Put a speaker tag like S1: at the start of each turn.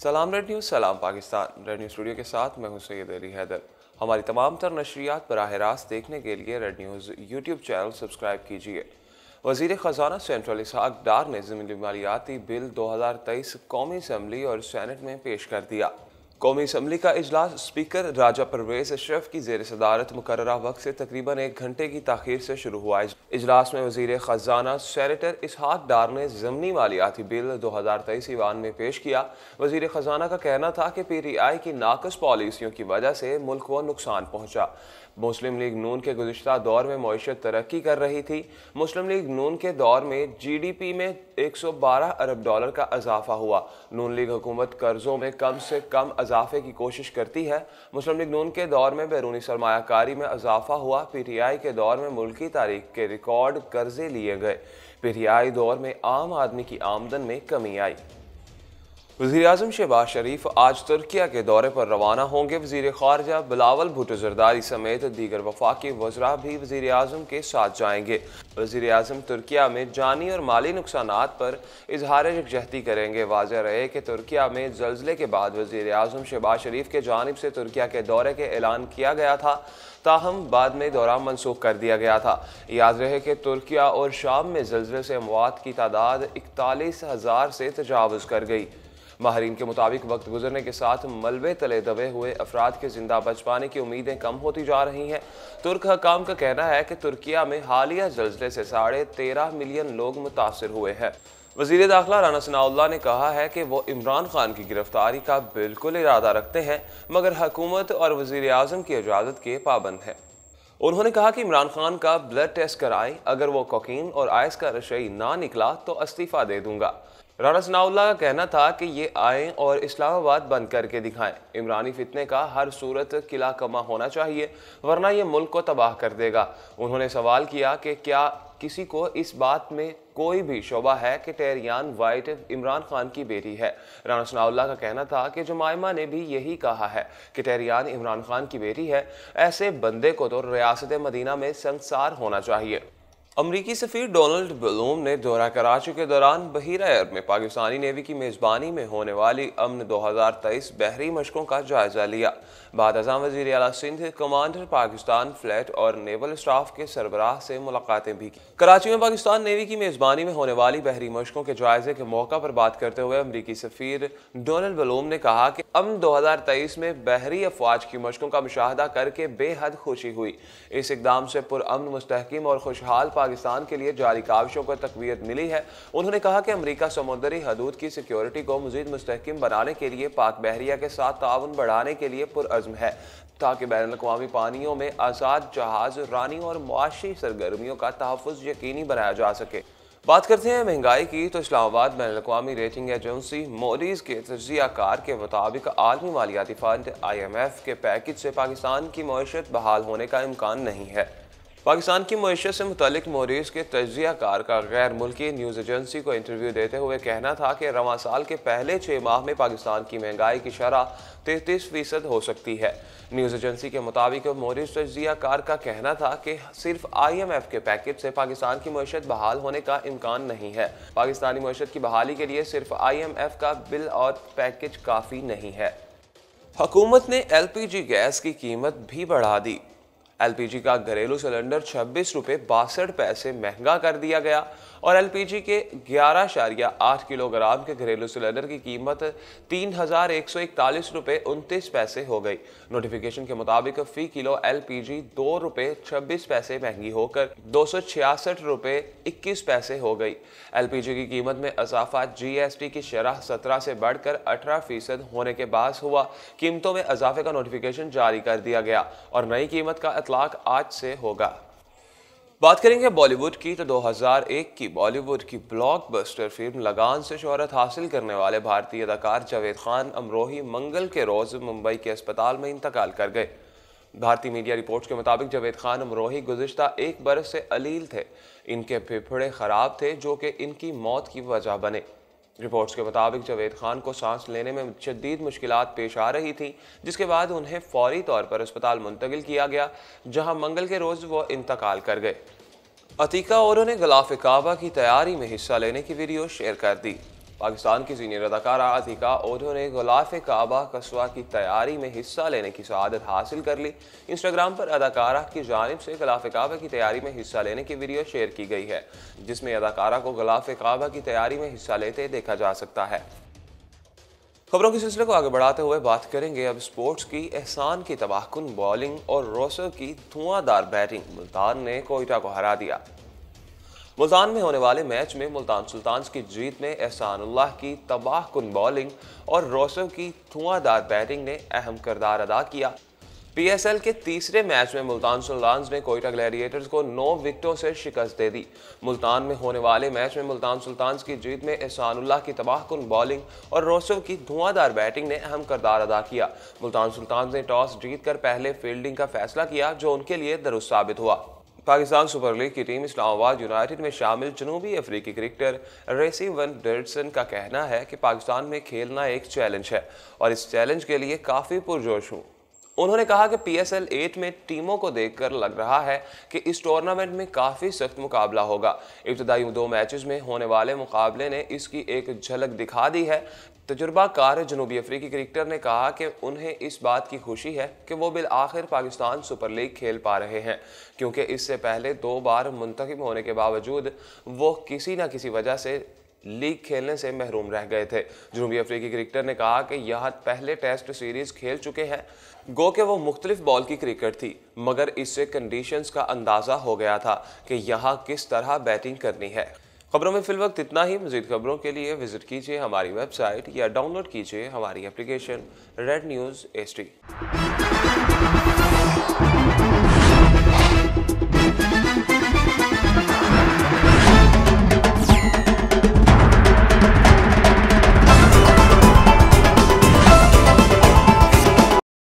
S1: सलाम red news सलाम Pakistan red news studio के साथ मैं हूं सैद अली हैदर हमारी तमाम तर नशरियात बरह रास्त देखने के लिए Red News YouTube channel subscribe कीजिए वजीर ख़जाना सेंट्रल इसहाक डार ने ज़मीनी मालियाती बिल दो हज़ार तेईस कौमी असम्बली और सैनट में पेश कर दिया कौमी असम्बली का अजलास स्पीकर राजा परवेज अशरफ की जेर सदारत मुकर वक्त से तकरीबन एक घंटे की तखिर से शुरू हुआ इजलास में वजीर ख़जाना सैनिटर इसहाक डार ने ज़मनी मालियाती बिल दो हज़ार तेईस ईवान में पेश किया वजीर ख़जाना का कहना था कि पी टी आई की नाकस पॉलिसियों की वजह से मुल्क को नुकसान पहुँचा मुस्लिम लीग नून के गुजशत दौर में मीशत तरक्की कर रही थी मुस्लिम लीग नून के दौर में जी डी पी में एक सौ बारह अरब डॉलर का इजाफा हुआ नून लीग हुकूमत कर्जों में कम से कम इजाफे की कोशिश करती है मुस्लिम लीग नून के दौर में बैरूनी सरमाकारी में इजाफा हुआ पी टी आई के दौर में मुल्की तारीख के रिकॉर्ड कर्जे लिए गए पी टी आई दौर में आम आदमी की आमदन में कमी आई वजी अजम शहबाज शरीफ आज तुर्किया के दौरे पर रवाना होंगे वजीर खारजा बिलावल भुटो जरदारी समेत दीगर वफाकी वजरा भी वजीर अजम के साथ जाएंगे वजीर अजम तुर्किया में जानी और माली नुकसान पर इजहार यकजहती करेंगे वाजह रहे कि तुर्किया में जल्जले के बाद वजीर अजम शहबाज शरीफ के जानब से तुर्किया के दौरे के ऐलान किया गया था ताहम बाद में दौरा मनसूख कर दिया गया था याद रहे कि तुर्किया और शाम में जल्जले से अमवात की तादाद इकतालीस हज़ार से तजावज़ कर गई माहरीन के मुताबिक वक्त गुजरने के साथ मलबे तले दबे हुए अफराद के जिंदा बच पाने की उम्मीदें कम होती जा रही हैं तुर्क हकाम का कहना है कि तुर्किया में हालिया जल्जले से साढ़े तेरह मिलियन लोग मुतासर हुए हैं वजीर दाखिला राना सनाउल्ला ने कहा है कि वो इमरान खान की गिरफ्तारी का बिल्कुल इरादा रखते हैं मगर हकूमत और वजीर अजम की इजाज़त के पाबंद हैं उन्होंने कहा कि इमरान खान का ब्लड टेस्ट कराएं अगर वो कोकीन और आयस का रशई ना निकला तो इस्तीफ़ा दे दूंगा राणा सनाउल्ला का कहना था कि ये आए और इस्लामाबाद बंद करके दिखाएं इमरानी फितने का हर सूरत किला कमा होना चाहिए वरना ये मुल्क को तबाह कर देगा उन्होंने सवाल किया कि क्या किसी को इस बात में कोई भी शोबा है कि टेरियान वाइट इमरान खान की बेटी है राना सनाउल्ला का कहना था कि जमायमा ने भी यही कहा है कि टेरियान इमरान खान की बेटी है ऐसे बंदे को तो रियासत मदीना में संसार होना चाहिए अमरीकी सफ़ीर डोनल्ड बलूम ने दौरा कराची के दौरान बहरा अरब में पाकिस्तानी नेवी की मेज़बानी में होने वाली अमन 2023 बहरी मशकों का जायजा लिया बाद अजाम वजी अला सिंध कमांडर पाकिस्तान फ्लैट और नेवल स्टाफ के सरबराह से मुलाकातें भी की कराची में पाकिस्तान नेवी की मेज़बानी में होने वाली बहरी मशकों के जायजे के मौका पर बात करते हुए अमरीकी सफ़ीर डोनल्ड बलूम ने कहा कि अम दो हज़ार तेईस में बहरी अफवाज की मशकों का मुशाह करके बेहद खुशी हुई इस इकदाम से पुरअमन मुस्तकम और खुशहाल पाकिस्तान के लिए जारी काविशों को तकवीत मिली है उन्होंने कहा कि अमरीका समुद्री हदूद की सिक्योरिटी को मजीद मुस्तकम बनाने के लिए पाक बहरिया के साथ ताउन बढ़ाने के लिए पुर अज़म है ताकि बैन अवी पानियों में आज़ाद जहाज रानी और मुआशी सरगर्मियों का तहफ़ यकीनी बनाया जा सके बात करते हैं महंगाई की तो इस्लामाबाद बैन अवी रेटिंग एजेंसी मोदीज़ के तजिया कार के मुताबिक आलमी मालियाती फ़ंड आई एम एफ के पैकेज से पाकिस्तान की मीशत बहाल होने का इम्कान नहीं है पाकिस्तान की मीशत से मुतलिक मोरीज के तजिया कार का गैर मुल्की न्यूज़ एजेंसी को इंटरव्यू देते हुए कहना था कि रवा साल के पहले छः माह में पाकिस्तान की महंगाई की शरह तैतीस फीसद हो सकती है न्यूज़ एजेंसी के मुताबिक मोरीज तजिया कार का कहना था कि सिर्फ आई एम एफ के पैकेज से पाकिस्तान की मीशत बहाल होने का इम्कान नहीं है पाकिस्तानी मीशत की बहाली के लिए सिर्फ आई एम एफ का बिल और पैकेज काफ़ी नहीं है हकूमत ने एल पी जी गैस की कीमत भी बढ़ा दी एलपीजी का घरेलू सिलेंडर छब्बीस रुपये बासठ पैसे महंगा कर दिया गया और एलपीजी के ग्यारह शारिया आठ किलोग्राम के घरेलू सिलेंडर की कीमत तीन हज़ार एक सौ इकतालीस रुपये उनतीस पैसे हो गई नोटिफिकेशन के मुताबिक फ़ी किलो एलपीजी दो रुपये छब्बीस पैसे महंगी होकर दो सौ छियासठ रुपये इक्कीस पैसे हो गई एलपीजी की कीमत में इजाफा जीएसटी की शरह सत्रह से बढ़कर अठारह फीसद होने के बाद हुआ कीमतों में इजाफे का नोटिफिकेशन जारी कर दिया गया और नई कीमत का इतलाक आज से होगा बात करेंगे बॉलीवुड की तो 2001 की बॉलीवुड की ब्लॉकबस्टर फिल्म लगान से शोहरत हासिल करने वाले भारतीय अदाकार जावेद खान अमरोही मंगल के रोज़ मुंबई के अस्पताल में इंतकाल कर गए भारतीय मीडिया रिपोर्ट्स के मुताबिक जावेद खान अमरोही गुजशत एक बरस से अलील थे इनके फेफड़े ख़राब थे जो कि इनकी मौत की वजह बने रिपोर्ट्स के मुताबिक जावेद खान को सांस लेने में शदीद मुश्किल पेश आ रही थी जिसके बाद उन्हें फौरी तौर पर अस्पताल मुंतकिल किया गया जहाँ मंगल के रोज़ वो इंतकाल कर गए अतीका और उन्होंने गलाफ काबा की तैयारी में हिस्सा लेने की वीडियो शेयर कर दी पाकिस्तान की सीनियर अदाकारा आतिका ओढो ने गुलाफ काबा कस्बा की तैयारी में हिस्सा लेने की शहादत हासिल कर ली इंस्टाग्राम पर अदाकारा की जानब से गुलाफ काबा की तैयारी में हिस्सा लेने की वीडियो शेयर की गई है जिसमें अदाकारा को गुलाफ काबा की तैयारी में हिस्सा लेते देखा जा सकता है खबरों के सिलसिले को आगे बढ़ाते हुए बात करेंगे अब स्पोर्ट्स की एहसान की तबाहकुन बॉलिंग और रोसर की धुआंधार बैटिंग मुल्तान ने कोयटा को हरा दिया मुल्तान में होने वाले मैच में मुल्तान सुल्तान की जीत में एहसानुल्लाह की तबाह कन बॉलिंग और रोसव की धुआंधार बैटिंग ने अहम करदार अदा किया पीएसएल के तीसरे मैच में मुल्तान सुल्तान ने कोयटा ग्लैडिएटर्स को नौ विकटों से शिकस्त दे दी मुल्तान में होने वाले मैच में मुल्तान सुल्तान की जीत में एहसानुल्लाह की तबाह कन बॉलिंग और रोसव की धुआंधार बैटिंग ने अहम करदार अदा किया मुल्तान सुल्तान ने टॉस जीतकर पहले फील्डिंग का फैसला किया जो उनके लिए दुरुस्त साबित हुआ पाकिस्तान सुपर लीग की टीम इस्लामाबाद यूनाइटेड में शामिल जनूबी अफ्रीकी क्रिकेटर रेसी वन डेडसन का कहना है कि पाकिस्तान में खेलना एक चैलेंज है और इस चैलेंज के लिए काफ़ी पुरजोश हूँ उन्होंने कहा कि पी एस एल एट में टीमों को देखकर लग रहा है कि इस टूर्नामेंट में काफ़ी सख्त मुकाबला होगा इब्तदाई दो मैचेस में होने वाले मुकाबले ने इसकी एक झलक दिखा दी है तजुर्बाकार जनूबी अफ्रीकी क्रिकेटर ने कहा कि उन्हें इस बात की खुशी है कि वो बिल आखिर पाकिस्तान सुपर लीग खेल पा रहे हैं क्योंकि इससे पहले दो बार मुंतखब होने के बावजूद वो किसी न किसी वजह से लीग खेलने से महरूम रह गए थे जनूबी अफ्रीकी क्रिकेटर ने कहा कि यह पहले टेस्ट सीरीज खेल चुके हैं गो के वो मुख्तलिफ बॉल की क्रिकेट थी मगर इससे कंडीशंस का अंदाज़ा हो गया था कि यहाँ किस तरह बैटिंग करनी है खबरों में फिल वक्त इतना ही मजीद खबरों के लिए विजिट कीजिए हमारी वेबसाइट या डाउनलोड कीजिए हमारी एप्लीकेशन रेड न्यूज़ एस